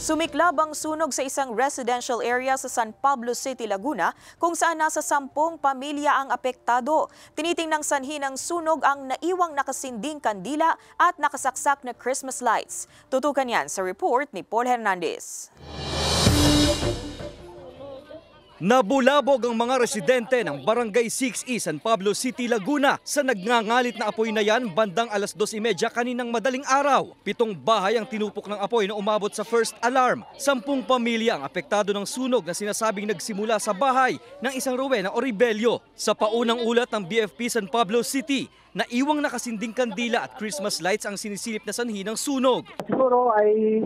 Sumiklab ang sunog sa isang residential area sa San Pablo City, Laguna kung saan nasa sampung pamilya ang apektado. Tinitingnang sanhi ng sunog ang naiwang nakasinding kandila at nakasaksak na Christmas lights. Tutukan yan sa report ni Paul Hernandez. Nabulabog ang mga residente ng Barangay 6E San Pablo City, Laguna sa nagngangalit na apoy na yan bandang alas 2.30 kaninang madaling araw. Pitong bahay ang tinupok ng apoy na umabot sa first alarm. Sampung pamilya ang apektado ng sunog na sinasabing nagsimula sa bahay ng isang Rowena Oribelio. Sa paunang ulat ng BFP San Pablo City, naiwang nakasinding kandila at Christmas lights ang sinisilip na sanhi ng sunog. Siguro ay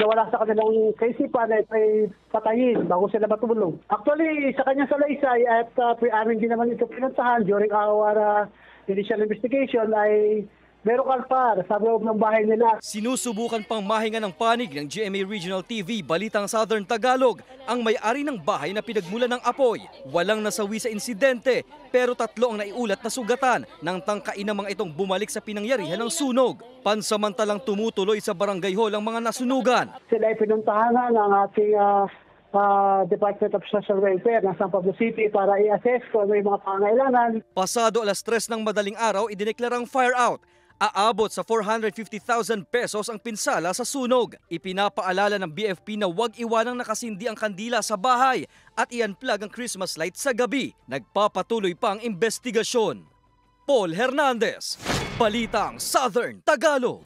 wala sa kanilang kaisipan at ay patayin bago sila matulog. Actually, sa kanya sa salaysay at uh, ah, amin din naman ito pinuntahan during our uh, initial investigation ay Meron kalpar sa loob ng bahay nila. Sinusubukan pang mahinga ng panig ng GMA Regional TV Balitang Southern Tagalog ang may-ari ng bahay na pinagmula ng apoy. Walang nasawi sa insidente pero tatlo ang naiulat na sugatan ng tangkain ng mga itong bumalik sa pinangyarihan ng sunog. Pansamantalang tumutuloy sa barangay hall ang mga nasunugan. Sila ay pinuntahan ng ating uh, uh, Department of Social Welfare ng San Pablo City para i-assess kung ano mga pangailangan. Pasado alas 3 ng madaling araw, idineklarang fire out Aabot sa 450,000 pesos ang pinsala sa sunog. Ipinapaalala ng BFP na huwag iwanang nakasindi ang kandila sa bahay at i-unplug ang Christmas light sa gabi. Nagpapatuloy pa ang investigasyon. Paul Hernandez, Balitang Southern Tagalog.